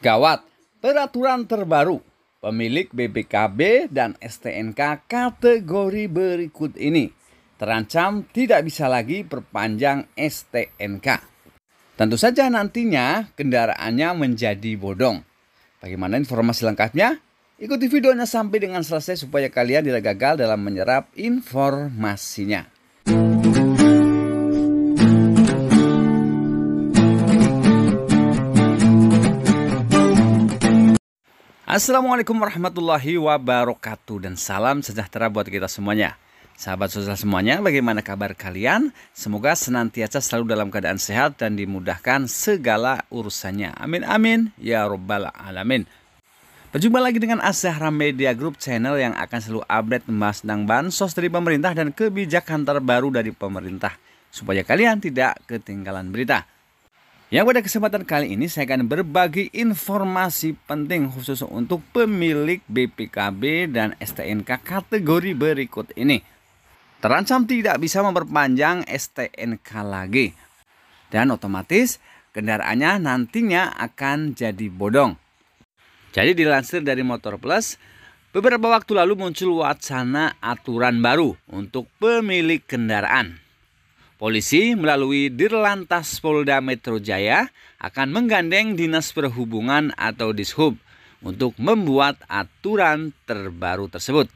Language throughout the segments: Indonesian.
Gawat, peraturan terbaru pemilik BBKB dan STNK kategori berikut ini terancam tidak bisa lagi perpanjang STNK. Tentu saja nantinya kendaraannya menjadi bodong. Bagaimana informasi lengkapnya? Ikuti videonya sampai dengan selesai supaya kalian tidak gagal dalam menyerap informasinya. Assalamualaikum warahmatullahi wabarakatuh dan salam sejahtera buat kita semuanya. Sahabat sosial semuanya, bagaimana kabar kalian? Semoga senantiasa selalu dalam keadaan sehat dan dimudahkan segala urusannya. Amin amin ya rabbal alamin. Berjumpa lagi dengan Azhara Media Group channel yang akan selalu update membahas tentang bansos dari pemerintah dan kebijakan terbaru dari pemerintah supaya kalian tidak ketinggalan berita. Yang pada kesempatan kali ini saya akan berbagi informasi penting khusus untuk pemilik BPKB dan STNK kategori berikut ini. Terancam tidak bisa memperpanjang STNK lagi dan otomatis kendaraannya nantinya akan jadi bodong. Jadi dilansir dari Motor Plus, beberapa waktu lalu muncul wacana aturan baru untuk pemilik kendaraan. Polisi melalui Dirlantas Polda Metro Jaya akan menggandeng Dinas Perhubungan atau Dishub untuk membuat aturan terbaru tersebut.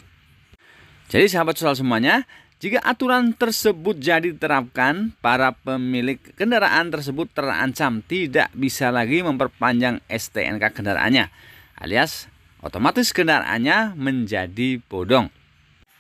Jadi sahabat soal semuanya, jika aturan tersebut jadi diterapkan, para pemilik kendaraan tersebut terancam tidak bisa lagi memperpanjang STNK kendaraannya, alias otomatis kendaraannya menjadi bodong.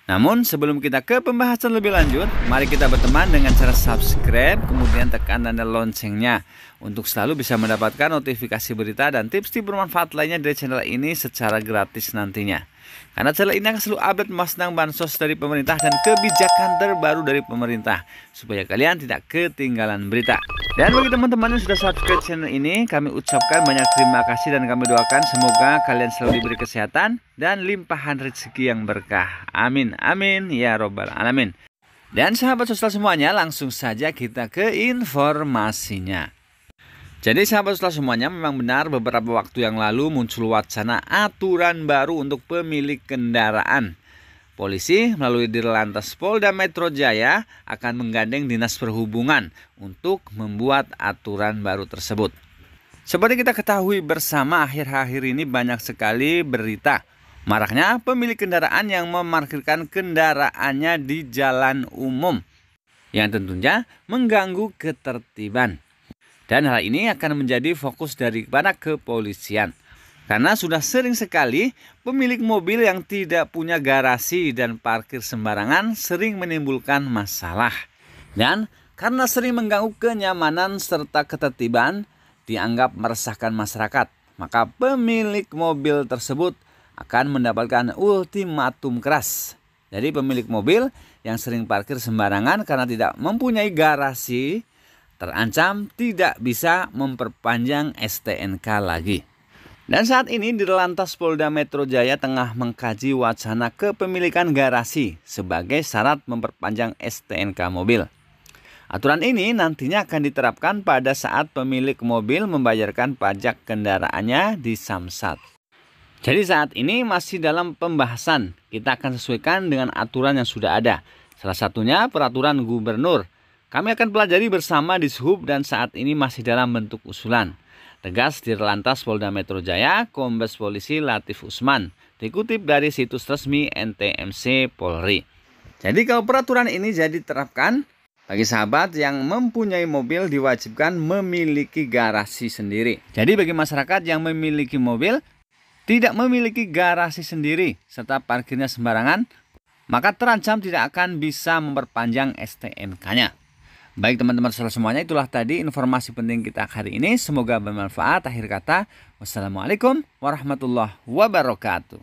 Namun sebelum kita ke pembahasan lebih lanjut, mari kita berteman dengan cara subscribe kemudian tekan tanda loncengnya untuk selalu bisa mendapatkan notifikasi berita dan tips-tips bermanfaat lainnya dari channel ini secara gratis nantinya. Karena channel ini akan selalu update tentang bansos dari pemerintah dan kebijakan terbaru dari pemerintah supaya kalian tidak ketinggalan berita. Dan bagi teman-teman yang sudah subscribe channel ini, kami ucapkan banyak terima kasih dan kami doakan semoga kalian selalu diberi kesehatan dan limpahan rezeki yang berkah. Amin, amin, ya robbal alamin. Dan sahabat sosial semuanya, langsung saja kita ke informasinya. Jadi sahabat sosial semuanya, memang benar beberapa waktu yang lalu muncul wacana aturan baru untuk pemilik kendaraan. Polisi melalui Dirlantas Polda Metro Jaya akan menggandeng Dinas Perhubungan untuk membuat aturan baru tersebut. Seperti kita ketahui bersama akhir-akhir ini banyak sekali berita maraknya pemilik kendaraan yang memarkirkan kendaraannya di jalan umum yang tentunya mengganggu ketertiban. Dan hal ini akan menjadi fokus dari para kepolisian. Karena sudah sering sekali pemilik mobil yang tidak punya garasi dan parkir sembarangan sering menimbulkan masalah. Dan karena sering mengganggu kenyamanan serta ketertiban, dianggap meresahkan masyarakat. Maka pemilik mobil tersebut akan mendapatkan ultimatum keras. Jadi pemilik mobil yang sering parkir sembarangan karena tidak mempunyai garasi terancam tidak bisa memperpanjang STNK lagi. Dan saat ini di Lantas Polda Metro Jaya tengah mengkaji wacana kepemilikan garasi sebagai syarat memperpanjang STNK mobil. Aturan ini nantinya akan diterapkan pada saat pemilik mobil membayarkan pajak kendaraannya di Samsat. Jadi saat ini masih dalam pembahasan, kita akan sesuaikan dengan aturan yang sudah ada. Salah satunya peraturan gubernur. Kami akan pelajari bersama di Suhub dan saat ini masih dalam bentuk usulan. Tegas lantas Polda Metro Jaya, Kombes Polisi Latif Usman, dikutip dari situs resmi NTMC Polri. Jadi kalau peraturan ini jadi terapkan, bagi sahabat yang mempunyai mobil diwajibkan memiliki garasi sendiri. Jadi bagi masyarakat yang memiliki mobil tidak memiliki garasi sendiri serta parkirnya sembarangan, maka terancam tidak akan bisa memperpanjang STNK-nya. Baik teman-teman semuanya, itulah tadi informasi penting kita hari ini. Semoga bermanfaat. Akhir kata, wassalamualaikum warahmatullahi wabarakatuh.